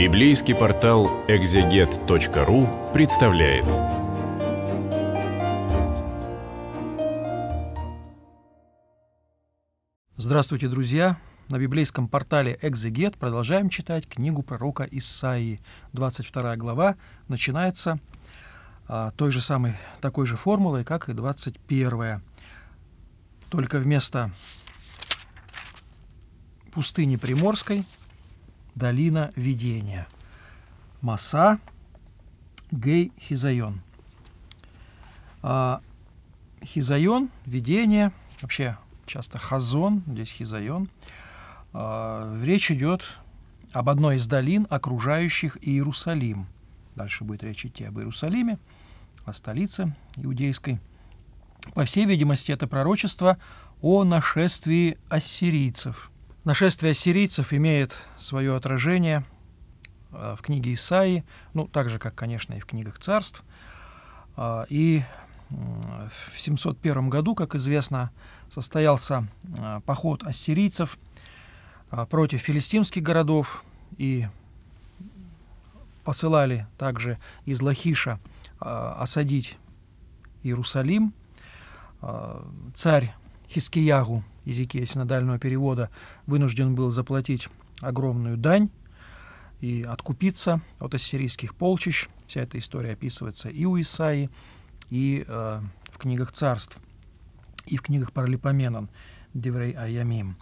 Библейский портал экзегет.ру представляет. Здравствуйте, друзья! На библейском портале «Экзегет» продолжаем читать книгу пророка Исаии. 22 глава начинается а, той же самой, такой же формулой, как и 21. Только вместо пустыни Приморской – Долина видения. Маса Гей Хизайон. А, хизайон, видение, вообще часто хазон, здесь хизайон. А, речь идет об одной из долин, окружающих Иерусалим. Дальше будет речь идти об Иерусалиме, о столице иудейской. По всей видимости, это пророчество о нашествии ассирийцев – Нашествие сирийцев имеет свое отражение э, в книге Исаии, ну, так же, как, конечно, и в книгах царств. А, и в 701 году, как известно, состоялся э, поход ассирийцев э, против филистимских городов и посылали также из Лахиша осадить Иерусалим. Царь Хискиягу языке синодального перевода, вынужден был заплатить огромную дань и откупиться от ассирийских полчищ. Вся эта история описывается и у Исаи, и э, в книгах царств, и в книгах Паралипоменон Деврей Аямим.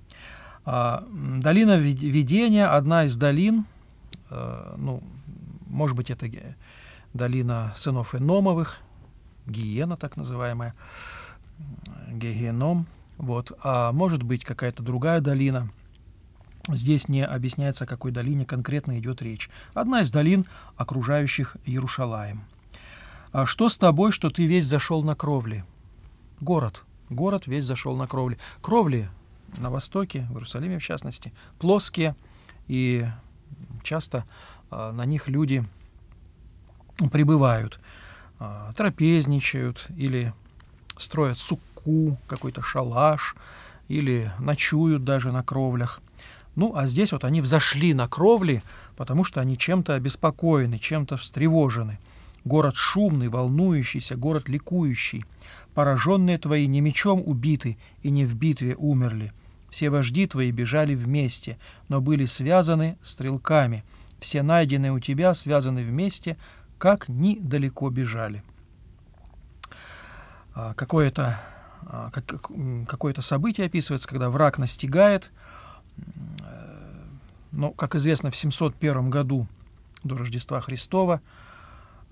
А, долина видения, одна из долин, э, ну, может быть, это долина сынов Эномовых, Гиена так называемая, э, Гегеном – вот. А может быть какая-то другая долина. Здесь не объясняется, о какой долине конкретно идет речь. Одна из долин, окружающих Иерушалаем. А «Что с тобой, что ты весь зашел на кровли?» Город. Город весь зашел на кровли. Кровли на Востоке, в Иерусалиме в частности, плоские, и часто а, на них люди прибывают, а, трапезничают или строят сук тоску, какой-то шалаш или ночуют даже на кровлях. Ну, а здесь вот они взошли на кровли, потому что они чем-то обеспокоены, чем-то встревожены. Город шумный, волнующийся, город ликующий. Пораженные твои не мечом убиты и не в битве умерли. Все вожди твои бежали вместе, но были связаны стрелками. Все найденные у тебя связаны вместе, как ни далеко бежали. А, Какое-то а, как, какое-то событие описывается, когда враг настигает. Э, но, как известно, в 701 году до Рождества Христова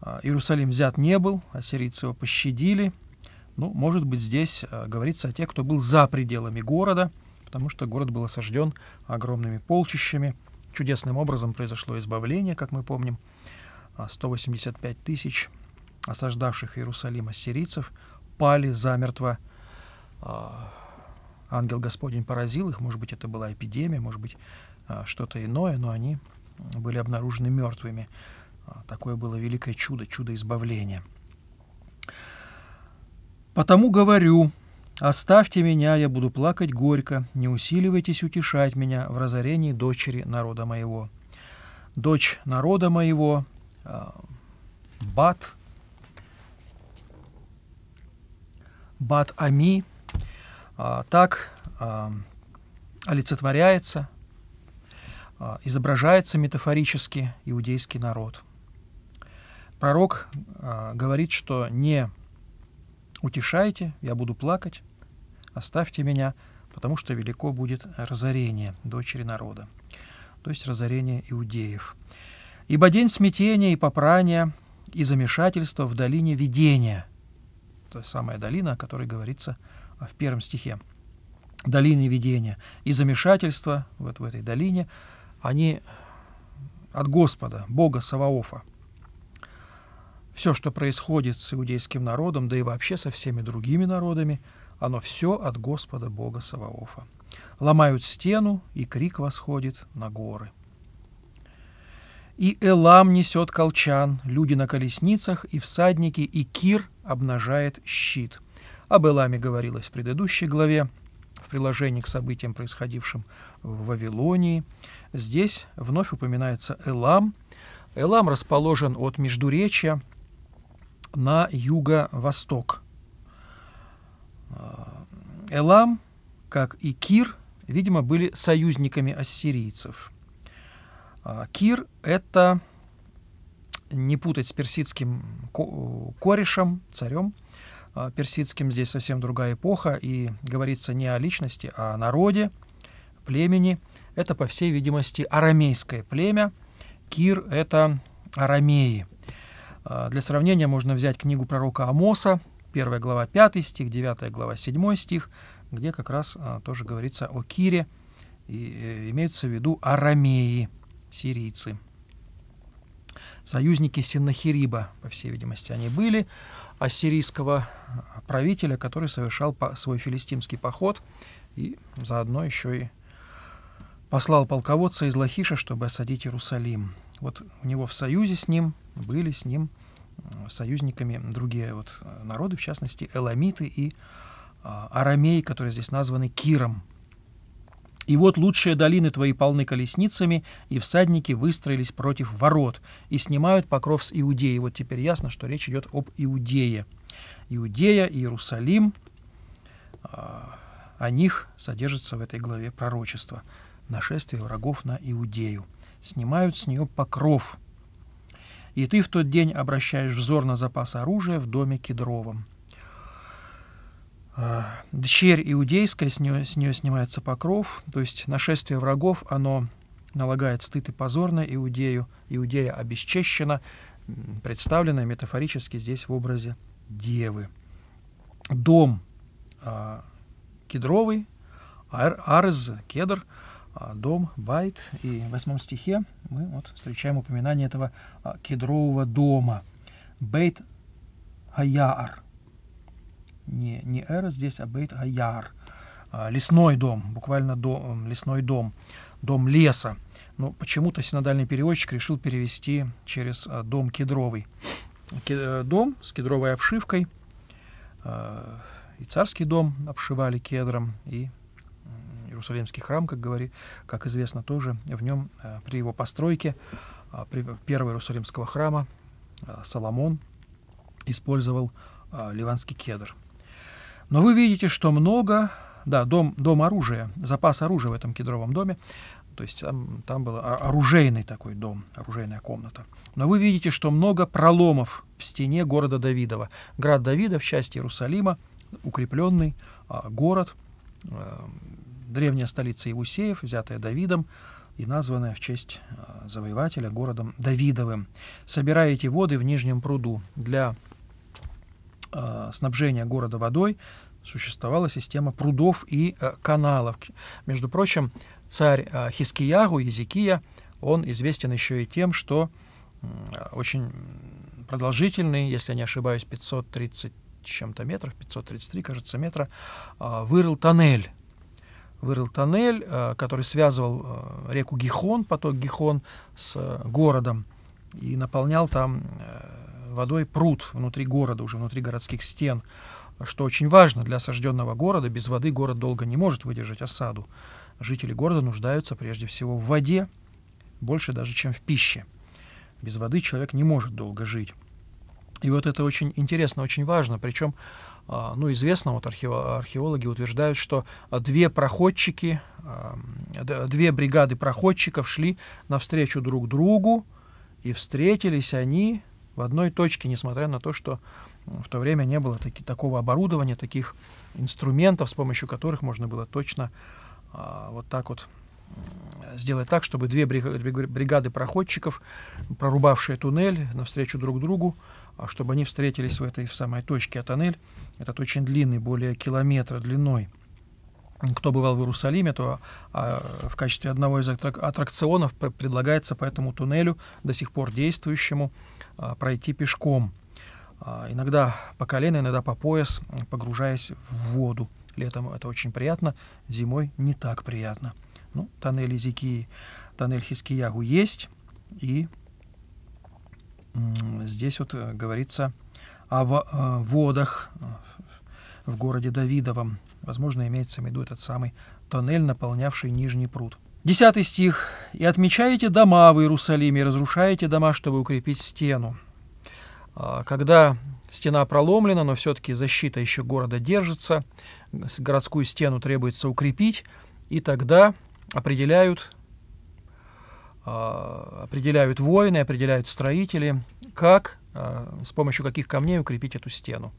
а, Иерусалим взят не был, ассирийцы его пощадили. Ну, может быть, здесь а, говорится о тех, кто был за пределами города, потому что город был осажден огромными полчищами. Чудесным образом произошло избавление, как мы помним. 185 тысяч осаждавших Иерусалим ассирийцев пали замертво а, ангел Господень поразил их, может быть, это была эпидемия, может быть, а, что-то иное, но они были обнаружены мертвыми. А, такое было великое чудо, чудо избавления. «Потому говорю, оставьте меня, я буду плакать горько, не усиливайтесь утешать меня в разорении дочери народа моего». Дочь народа моего, Бат, Бат Ами – а, так а, олицетворяется, а, изображается метафорически иудейский народ. Пророк говорит, что не утешайте, я буду плакать, оставьте меня, потому что велико будет разорение дочери народа, то есть разорение иудеев. Ибо день смятения и попрания и замешательства в долине видения, то есть самая долина, о которой говорится в первом стихе, долины видения и замешательства вот в этой долине, они от Господа, Бога Саваофа. Все, что происходит с иудейским народом, да и вообще со всеми другими народами, оно все от Господа Бога Саваофа. Ломают стену, и крик восходит на горы. И Элам несет колчан, люди на колесницах, и всадники, и Кир обнажает щит – об Эламе говорилось в предыдущей главе, в приложении к событиям, происходившим в Вавилонии. Здесь вновь упоминается Элам. Элам расположен от Междуречья на юго-восток. А, Элам, как и Кир, видимо, были союзниками ассирийцев. А, Кир — это, не путать с персидским корешем, царем, — а, персидским здесь совсем другая эпоха, и говорится не о личности, а о народе, племени. Это, по всей видимости, арамейское племя. Кир — это арамеи. А, для сравнения можно взять книгу пророка Амоса, 1 глава 5 стих, 9 глава 7 стих, где как раз а, тоже говорится о Кире, и э, имеются в виду арамеи, сирийцы союзники Синнахириба, по всей видимости, они были, ассирийского правителя, который совершал свой филистимский поход и заодно еще и послал полководца из Лахиша, чтобы осадить Иерусалим. Вот у него в союзе с ним были с ним союзниками другие вот народы, в частности, эламиты и а, арамеи, которые здесь названы Киром. И вот лучшие долины твои полны колесницами, и всадники выстроились против ворот, и снимают покров с Иудеи. Вот теперь ясно, что речь идет об Иудее. Иудея, Иерусалим, а, о них содержится в этой главе пророчество. Нашествие врагов на Иудею. Снимают с нее покров. И ты в тот день обращаешь взор на запас оружия в доме Кедровом. А, дщерь иудейская, с нее, с нее снимается покров, то есть нашествие врагов, оно налагает стыд и позор на Иудею, Иудея обесчещена, представлена метафорически здесь в образе девы. Дом а, кедровый, ар, арз, кедр, а, дом, байт. И в восьмом стихе мы вот встречаем упоминание этого а, кедрового дома. Бейт Хаяар – не, не эра здесь, а бейт аяр. А, лесной дом, буквально дом, лесной дом, дом леса. Но почему-то синодальный переводчик решил перевести через а, дом кедровый. Э, дом с кедровой обшивкой. А, и царский дом обшивали кедром, и Иерусалимский храм, как, говори, как известно, тоже в нем при его постройке при первого Иерусалимского храма Соломон использовал ливанский кедр – но вы видите, что много, да, дом, дом оружия, запас оружия в этом кедровом доме, то есть там, там был оружейный такой дом, оружейная комната. Но вы видите, что много проломов в стене города Давидова. Град в часть Иерусалима, укрепленный а, город, а, древняя столица Иусеев, взятая Давидом и названная в честь а, завоевателя городом Давидовым. собираете воды в Нижнем пруду для Э, снабжения города водой существовала система прудов и э, каналов. Между прочим, царь э, Хискиягу, Езекия, он известен еще и тем, что очень продолжительный, если я не ошибаюсь, 530 чем-то метров, 533, кажется, метра, вырыл тоннель. Вырыл тоннель, который связывал реку Гихон, поток Гихон, с городом и наполнял там водой пруд внутри города, уже внутри городских стен, что очень важно для осажденного города. Без воды город долго не может выдержать осаду. Жители города нуждаются прежде всего в воде, больше даже, чем в пище. Без воды человек не может долго жить. И вот это очень интересно, очень важно. Причем, а, ну, известно, вот археологи утверждают, что две проходчики, две бригады проходчиков шли навстречу друг другу, и встретились они в одной точке, несмотря на то, что в то время не было таки, такого оборудования, таких инструментов, с помощью которых можно было точно а, вот так вот сделать так, чтобы две бригады проходчиков, прорубавшие туннель навстречу друг другу, а чтобы они встретились в этой в самой точке. А тоннель этот очень длинный, более километра длиной кто бывал в Иерусалиме, то а, в качестве одного из аттракционов предлагается по этому туннелю, до сих пор действующему, а, пройти пешком. А, иногда по колено, иногда по пояс, погружаясь в воду. Летом это очень приятно, зимой не так приятно. Ну, тоннель Изики, тоннель Хискиягу есть, и здесь вот э, говорится о э, водах, э, в городе Давидовом. Возможно, имеется в виду этот самый тоннель, наполнявший Нижний пруд. Десятый стих. «И отмечаете дома в Иерусалиме, разрушаете дома, чтобы укрепить стену». А, когда стена проломлена, но все-таки защита еще города держится, городскую стену требуется укрепить, и тогда определяют, а, определяют воины, определяют строители, как Э, с помощью каких камней укрепить эту стену.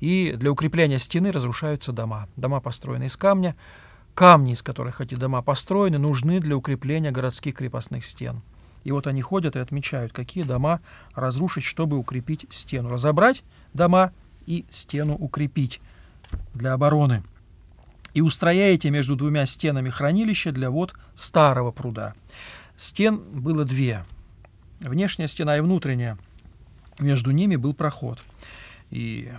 И для укрепления стены разрушаются дома. Дома построены из камня. Камни, из которых эти дома построены, нужны для укрепления городских крепостных стен. И вот они ходят и отмечают, какие дома разрушить, чтобы укрепить стену. Разобрать дома и стену укрепить для обороны. И устрояете между двумя стенами хранилище для вод старого пруда. Стен было две. Внешняя стена и внутренняя – между ними был проход. И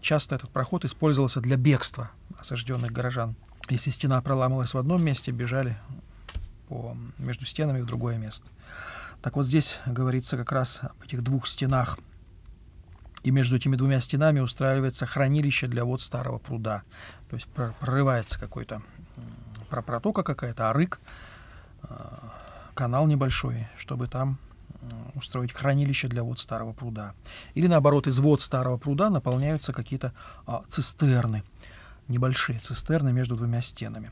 часто этот проход использовался для бегства осажденных горожан. Если стена проламывалась в одном месте, бежали по, между стенами в другое место. Так вот здесь говорится как раз об этих двух стенах. И между этими двумя стенами устраивается хранилище для вот старого пруда. То есть прорывается какой-то протока какая-то, арык, а, канал небольшой, чтобы там Э, устроить хранилище для вод старого пруда. Или наоборот, из вод старого пруда наполняются какие-то а, цистерны, небольшие цистерны между двумя стенами.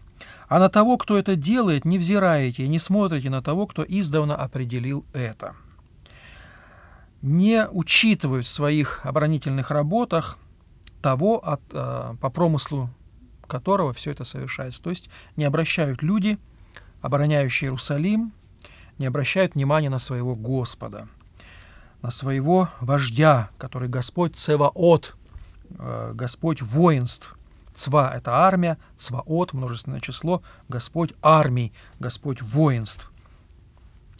А на того, кто это делает, не взираете и не смотрите на того, кто издавна определил это. Не учитывают в своих оборонительных работах того, от, а, по промыслу которого все это совершается. То есть не обращают люди, обороняющие Иерусалим, не обращают внимания на своего Господа, на своего вождя, который Господь Цеваот, э, Господь воинств. Цва – это армия, Цваот – множественное число, Господь армий, Господь воинств.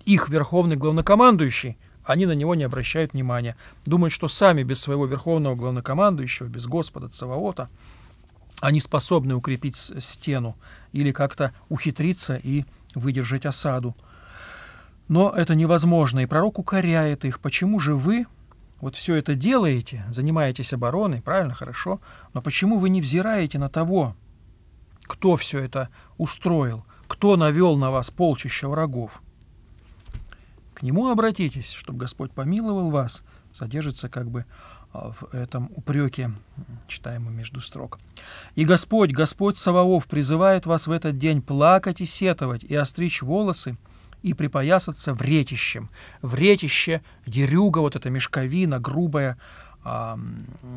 Их верховный главнокомандующий, они на него не обращают внимания. Думают, что сами без своего верховного главнокомандующего, без Господа Цаваота, они способны укрепить стену или как-то ухитриться и выдержать осаду. Но это невозможно, и пророк укоряет их. Почему же вы вот все это делаете, занимаетесь обороной, правильно, хорошо, но почему вы не взираете на того, кто все это устроил, кто навел на вас полчища врагов? К нему обратитесь, чтобы Господь помиловал вас, содержится как бы а, в этом упреке, читаемом между строк. «И Господь, Господь Саваоф, призывает вас в этот день плакать и сетовать, и остричь волосы, и припоясаться вретищем. Вретище, дерюга, вот эта мешковина, грубая, э,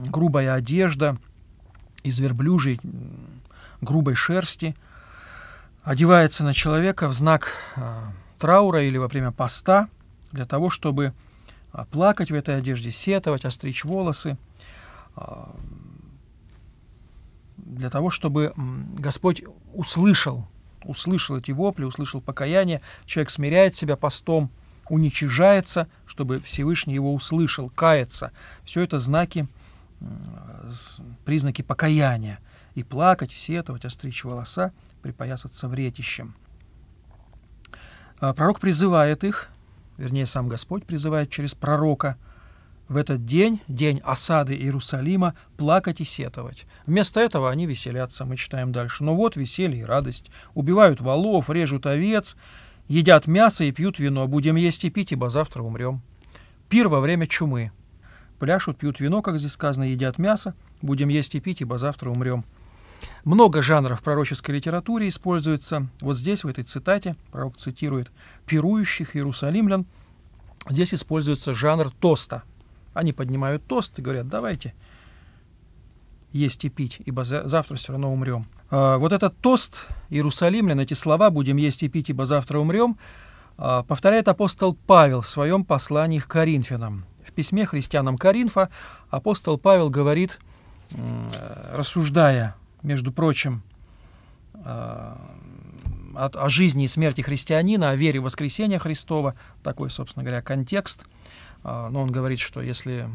грубая одежда из верблюжьей грубой шерсти, одевается на человека в знак э, траура или во время поста для того, чтобы а, плакать в этой одежде, сетовать, остричь волосы, а, для того, чтобы Господь услышал услышал эти вопли, услышал покаяние, человек смиряет себя постом, уничижается, чтобы Всевышний его услышал, кается. Все это знаки, признаки покаяния. И плакать, и сетовать, остричь волоса, припоясаться вретищем. А, пророк призывает их, вернее, сам Господь призывает через пророка – в этот день, день осады Иерусалима, плакать и сетовать. Вместо этого они веселятся, мы читаем дальше. Но «Ну вот веселье и радость. Убивают волов режут овец, едят мясо и пьют вино. Будем есть и пить, ибо завтра умрем. Пир во время чумы. Пляшут, пьют вино, как здесь сказано, едят мясо. Будем есть и пить, ибо завтра умрем. Много жанров в пророческой литературе используется. Вот здесь, в этой цитате, пророк цитирует «пирующих иерусалимлян». Здесь используется жанр тоста – они поднимают тост и говорят, давайте есть и пить, ибо завтра все равно умрем. А, вот этот тост Иерусалимлян, эти слова «будем есть и пить, ибо завтра умрем», а, повторяет апостол Павел в своем послании к Коринфянам. В письме христианам Коринфа апостол Павел говорит, рассуждая, между прочим, а, о жизни и смерти христианина, о вере в воскресение Христова, такой, собственно говоря, контекст – а, но он говорит, что если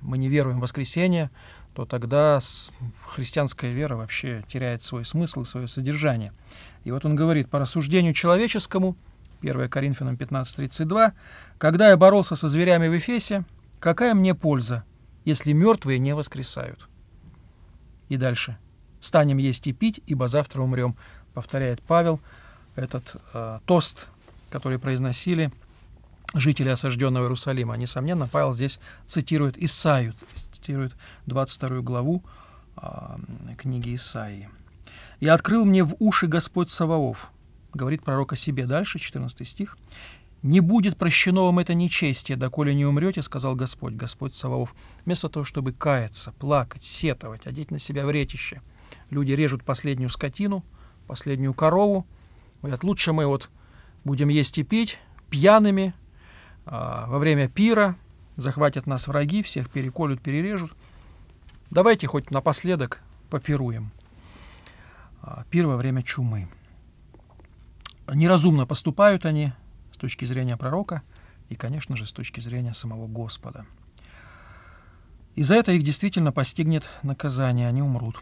мы не веруем в воскресение, то тогда христианская вера вообще теряет свой смысл и свое содержание. И вот он говорит, по рассуждению человеческому, 1 Коринфянам 15.32, «Когда я боролся со зверями в Эфесе, какая мне польза, если мертвые не воскресают?» И дальше. «Станем есть и пить, ибо завтра умрем», повторяет Павел этот э, тост, который произносили – жители осажденного Иерусалима. Несомненно, Павел здесь цитирует Исаию, цитирует 22 главу э, книги Исаии. «И открыл мне в уши Господь Саваоф», говорит пророк о себе дальше, 14 стих, «Не будет прощено вам это нечестие, доколе не умрете, сказал Господь, Господь Саваоф». Вместо того, чтобы каяться, плакать, сетовать, одеть на себя вретище, люди режут последнюю скотину, последнюю корову, говорят, лучше мы вот будем есть и пить, пьяными, а, во время пира захватят нас враги, всех переколют, перережут. Давайте хоть напоследок попируем. А, пир во время чумы. Неразумно поступают они с точки зрения пророка и, конечно же, с точки зрения самого Господа. И за это их действительно постигнет наказание, они умрут.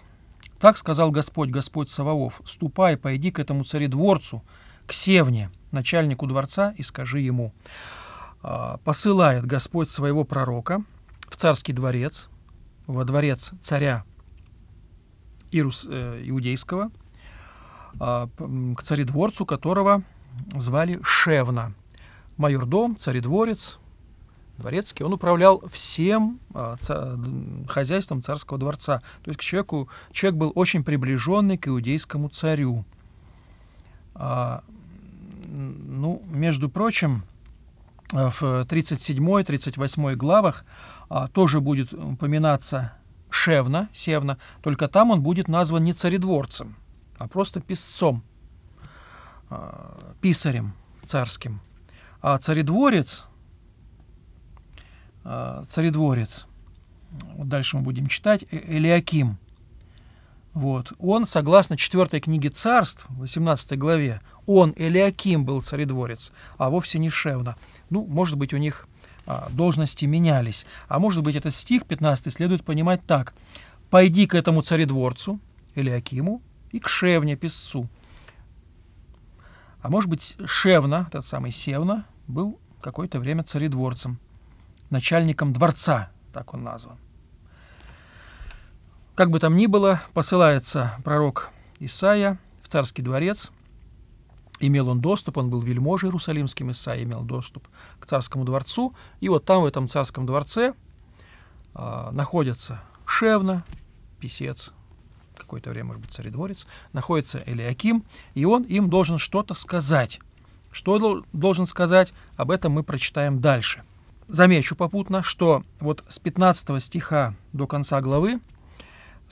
Так сказал Господь, Господь Саваоф, «Ступай, пойди к этому царедворцу, к Севне, начальнику дворца, и скажи ему, а, посылает Господь своего пророка в царский дворец, во дворец царя Ирус, э, Иудейского, а, к царедворцу которого звали Шевна. Майордом, царедворец, дворецкий, он управлял всем а, ца хозяйством царского дворца. То есть к человеку, человек был очень приближенный к иудейскому царю. А, ну, между прочим, в 37-38 главах а, тоже будет упоминаться Шевна, Севна, только там он будет назван не царедворцем, а просто писцом, а, писарем царским. А царедворец, а, царедворец, вот дальше мы будем читать, э-, Элиаким – вот. Он, согласно 4 книге царств, 18 главе, он, Элиаким, был царедворец, а вовсе не Шевна. Ну, может быть, у них а, должности менялись. А может быть, этот стих 15 следует понимать так. «Пойди к этому царедворцу, Элиакиму, и к Шевне, песцу». А может быть, Шевна, тот самый Севна, был какое-то время царедворцем, начальником дворца, так он назван. Как бы там ни было, посылается пророк Исаия в царский дворец. Имел он доступ, он был вельможей иерусалимским, Исаия имел доступ к царскому дворцу. И вот там, в этом царском дворце, э, а, находятся Шевна, писец, какое-то время, может быть, царедворец, находится Элиаким, и он им должен что-то сказать. Что должен сказать, об этом мы прочитаем дальше. Замечу попутно, что вот с 15 стиха до конца главы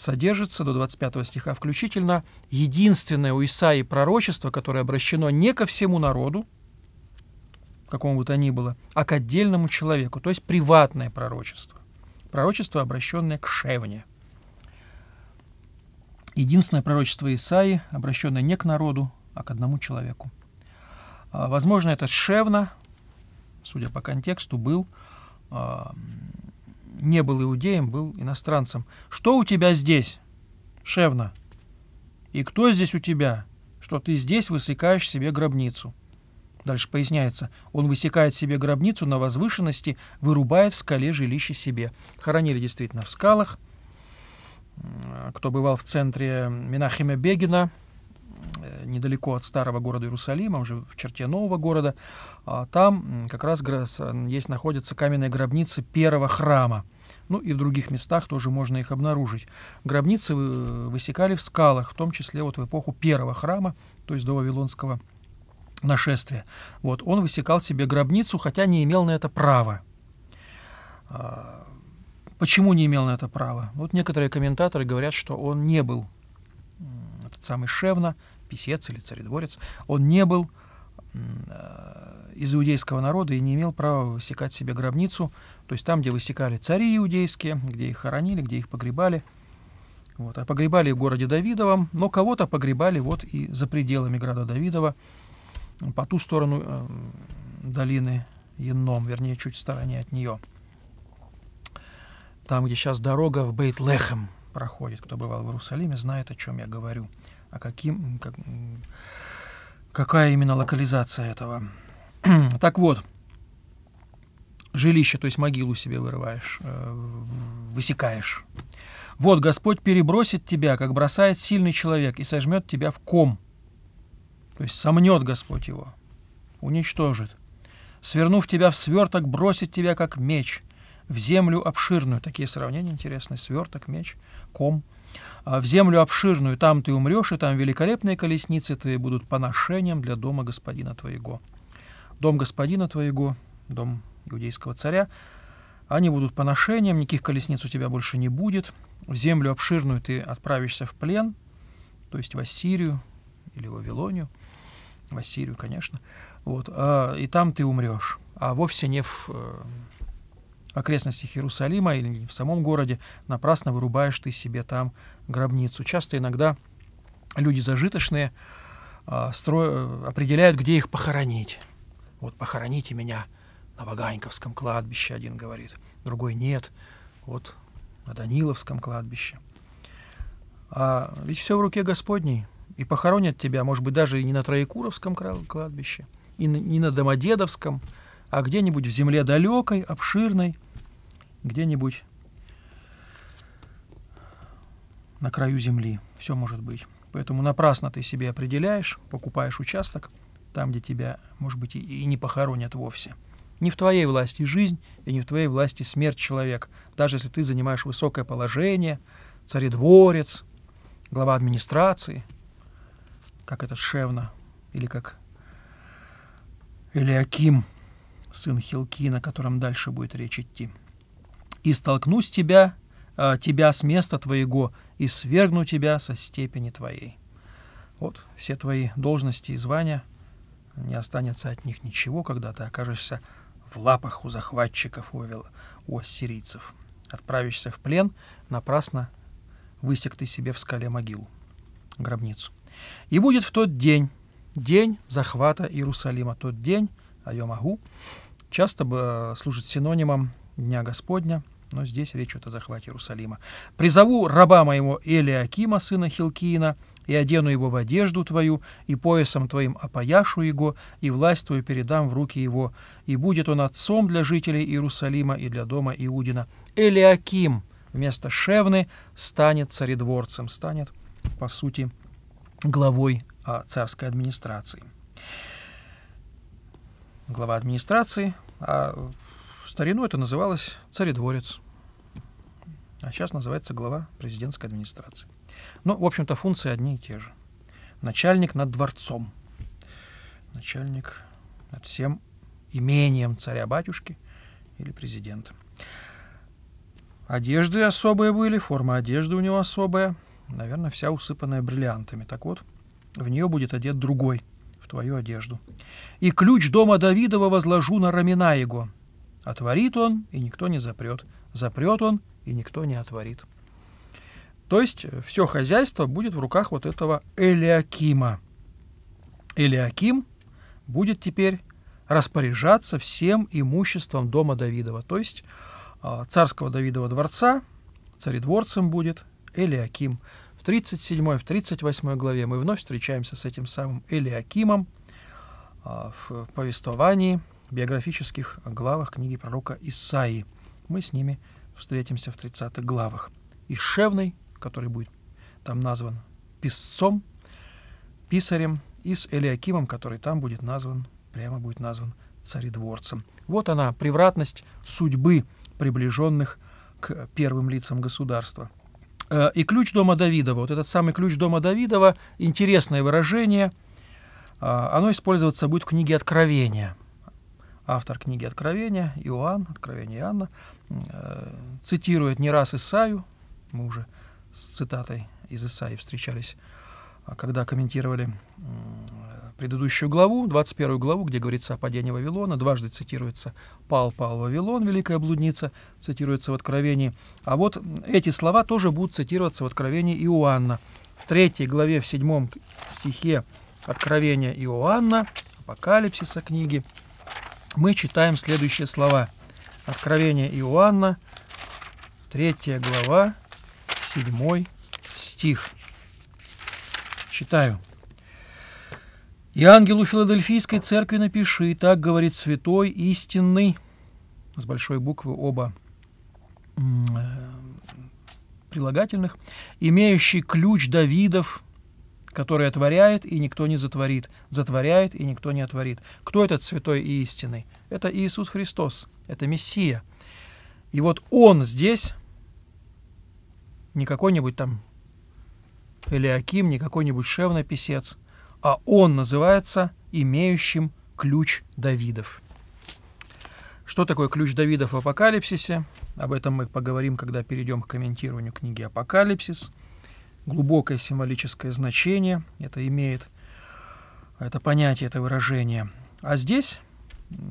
содержится до 25 стиха включительно единственное у Исаи пророчество, которое обращено не ко всему народу, какому бы то ни было, а к отдельному человеку, то есть приватное пророчество. Пророчество, обращенное к Шевне. Единственное пророчество Исаи, обращенное не к народу, а к одному человеку. А, возможно, это Шевна, судя по контексту, был а, не был иудеем, был иностранцем. «Что у тебя здесь, Шевна? И кто здесь у тебя, что ты здесь высекаешь себе гробницу?» Дальше поясняется, он высекает себе гробницу на возвышенности, вырубает в скале жилище себе. Хоронили действительно в скалах. Кто бывал в центре Минахима Бегина – Э, недалеко от старого города Иерусалима, уже в черте нового города, а там как раз есть находятся каменные гробницы первого храма. Ну и в других местах тоже можно их обнаружить. Гробницы э, высекали в скалах, в том числе вот в эпоху первого храма, то есть до Вавилонского нашествия. Вот, он высекал себе гробницу, хотя не имел на это права. А, почему не имел на это права? Вот некоторые комментаторы говорят, что он не был, этот самый Шевна, писец или царедворец, он не был э, из иудейского народа и не имел права высекать себе гробницу, то есть там, где высекали цари иудейские, где их хоронили, где их погребали. Вот. А погребали в городе Давидовом, но кого-то погребали вот и за пределами города Давидова, по ту сторону э, долины Енном, вернее, чуть в стороне от нее. Там, где сейчас дорога в Бейт-Лехем проходит. Кто бывал в Иерусалиме, знает, о чем я говорю а каким, как, какая именно локализация этого. так вот, жилище, то есть могилу себе вырываешь, э, высекаешь. Вот Господь перебросит тебя, как бросает сильный человек, и сожмет тебя в ком. То есть сомнет Господь его, уничтожит. Свернув тебя в сверток, бросит тебя, как меч, в землю обширную. Такие сравнения интересные. Сверток, меч, ком – а в землю обширную, там ты умрешь, и там великолепные колесницы твои будут поношением для дома господина твоего. Дом господина твоего, дом иудейского царя, они будут поношением, никаких колесниц у тебя больше не будет. В землю обширную ты отправишься в плен, то есть в Ассирию или в Вавилонию, в Ассирию, конечно, вот, а, и там ты умрешь, а вовсе не в э, в окрестностях Иерусалима или в самом городе, напрасно вырубаешь ты себе там гробницу. Часто иногда люди зажиточные а, стро... определяют, где их похоронить. Вот похороните меня на Ваганьковском кладбище, один говорит, другой нет, вот на Даниловском кладбище. А ведь все в руке Господней, и похоронят тебя, может быть, даже и не на Троекуровском кладбище, и не на Домодедовском, а где-нибудь в земле далекой, обширной, где-нибудь на краю земли. Все может быть. Поэтому напрасно ты себе определяешь, покупаешь участок там, где тебя, может быть, и не похоронят вовсе. Не в твоей власти жизнь и не в твоей власти смерть человека, даже если ты занимаешь высокое положение, царедворец, глава администрации, как этот Шевна или как Элиаким сын Хилкина, о котором дальше будет речь идти. «И столкнусь тебя, э, тебя с места твоего, и свергну тебя со степени твоей». Вот все твои должности и звания, не останется от них ничего, когда ты окажешься в лапах у захватчиков, у, у ассирийцев. Отправишься в плен, напрасно высек ты себе в скале могилу, гробницу. И будет в тот день, день захвата Иерусалима, тот день, Айомаху, часто э, служит синонимом Дня Господня, но здесь речь идет о захвате Иерусалима. «Призову раба моего Элиакима, сына Хилкиина, и одену его в одежду твою, и поясом твоим опояшу его, и власть твою передам в руки его, и будет он отцом для жителей Иерусалима и для дома Иудина. Элиаким вместо Шевны станет царедворцем, станет, по сути, главой а, царской администрации» глава администрации, а в старину это называлось царедворец. А сейчас называется глава президентской администрации. Но, ну, в общем-то, функции одни и те же. Начальник над дворцом. Начальник над всем имением царя-батюшки или президента. Одежды особые были, форма одежды у него особая. Наверное, вся усыпанная бриллиантами. Так вот, в нее будет одет другой – твою одежду. И ключ дома Давидова возложу на рамена его. Отворит он, и никто не запрет. Запрет он, и никто не отворит. То есть э, все хозяйство будет в руках вот этого Элиакима. Элиаким будет теперь распоряжаться всем имуществом дома Давидова, то есть а, царского Давидова дворца, царедворцем будет Элиаким. В 37, в 38 главе мы вновь встречаемся с этим самым Элиакимом а, в повествовании, биографических главах книги пророка Исаии. Мы с ними встретимся в 30 главах. и Ишевный, который будет там назван писцом, писарем, и с Элиакимом, который там будет назван, прямо будет назван царедворцем. Вот она, превратность судьбы приближенных к первым лицам государства – Э, и ключ дома Давидова, вот этот самый ключ дома Давидова, интересное выражение, а, оно использоваться будет в книге «Откровения». Автор книги «Откровения», Иоанн, «Откровение Иоанна», э, цитирует не раз Исаю, мы уже с цитатой из Исаи встречались, а, когда комментировали предыдущую главу, 21 главу, где говорится о падении Вавилона, дважды цитируется «пал, пал Вавилон», «великая блудница» цитируется в Откровении. А вот эти слова тоже будут цитироваться в Откровении Иоанна. В третьей главе, в седьмом стихе Откровения Иоанна, Апокалипсиса книги, мы читаем следующие слова. Откровение Иоанна, третья глава, седьмой стих. Читаю. И ангелу Филадельфийской церкви напиши, и так говорит святой, истинный, с большой буквы оба э, прилагательных, имеющий ключ Давидов, который отворяет, и никто не затворит, затворяет, и никто не отворит. Кто этот святой и истинный? Это Иисус Христос, это Мессия. И вот Он здесь, не какой-нибудь там Элиаким, не какой-нибудь шевнописец – а он называется имеющим ключ Давидов. Что такое ключ Давидов в Апокалипсисе? Об этом мы поговорим, когда перейдем к комментированию книги «Апокалипсис». Глубокое символическое значение это имеет, это понятие, это выражение. А здесь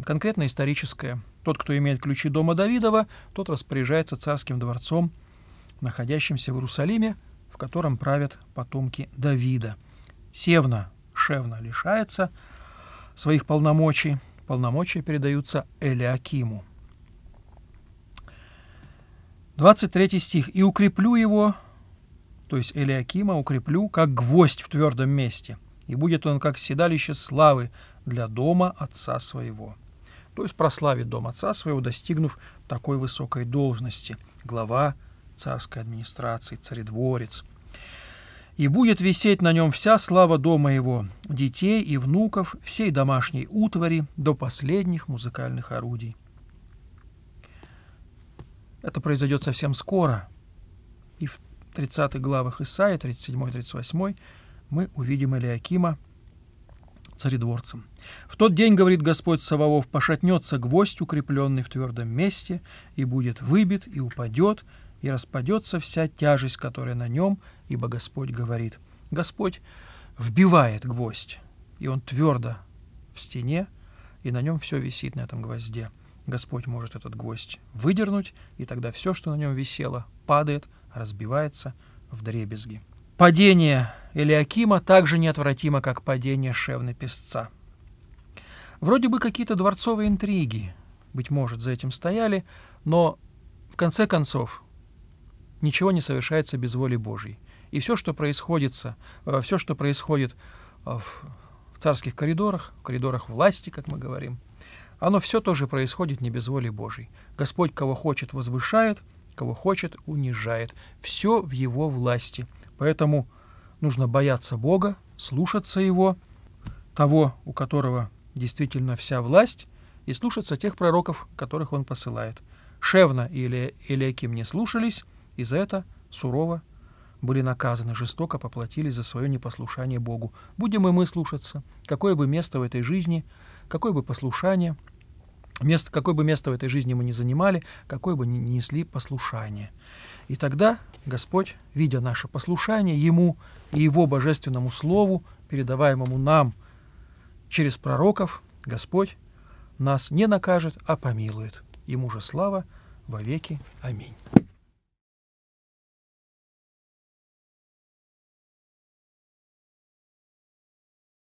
конкретно историческое. Тот, кто имеет ключи дома Давидова, тот распоряжается царским дворцом, находящимся в Иерусалиме, в котором правят потомки Давида. Севна душевно лишается своих полномочий, полномочия передаются Элиакиму. 23 стих. «И укреплю его, то есть Элиакима укреплю, как гвоздь в твердом месте, и будет он как седалище славы для дома отца своего». То есть прославит дом отца своего, достигнув такой высокой должности. Глава царской администрации, царедворец – и будет висеть на нем вся слава дома его, детей и внуков, всей домашней утвари до последних музыкальных орудий. Это произойдет совсем скоро, и в 30 главах Исаия, 37-38, мы увидим Илиакима царедворцем. «В тот день, — говорит Господь Саваоф, — пошатнется гвоздь, укрепленный в твердом месте, и будет выбит, и упадет, — и распадется вся тяжесть, которая на нем, ибо Господь говорит. Господь вбивает гвоздь, и он твердо в стене, и на нем все висит на этом гвозде. Господь может этот гвоздь выдернуть, и тогда все, что на нем висело, падает, разбивается в дребезги. Падение Элиакима также неотвратимо, как падение Шевны Песца. Вроде бы какие-то дворцовые интриги, быть может, за этим стояли, но в конце концов ничего не совершается без воли Божьей. И все, э, что происходит, э, все, что происходит в царских коридорах, в коридорах власти, как мы говорим, оно все тоже происходит не без воли Божьей. Господь, кого хочет, возвышает, кого хочет, унижает. Все в его власти. Поэтому нужно бояться Бога, слушаться Его, того, у которого действительно вся власть, и слушаться тех пророков, которых он посылает. Шевна или Элиаким не слушались, и за это сурово были наказаны, жестоко поплатились за свое непослушание Богу. Будем и мы слушаться, какое бы место в этой жизни, какое бы послушание, место, какое бы место в этой жизни мы ни занимали, какое бы ни несли послушание. И тогда Господь, видя наше послушание Ему и Его божественному Слову, передаваемому нам через пророков, Господь нас не накажет, а помилует. Ему же слава во веки. Аминь.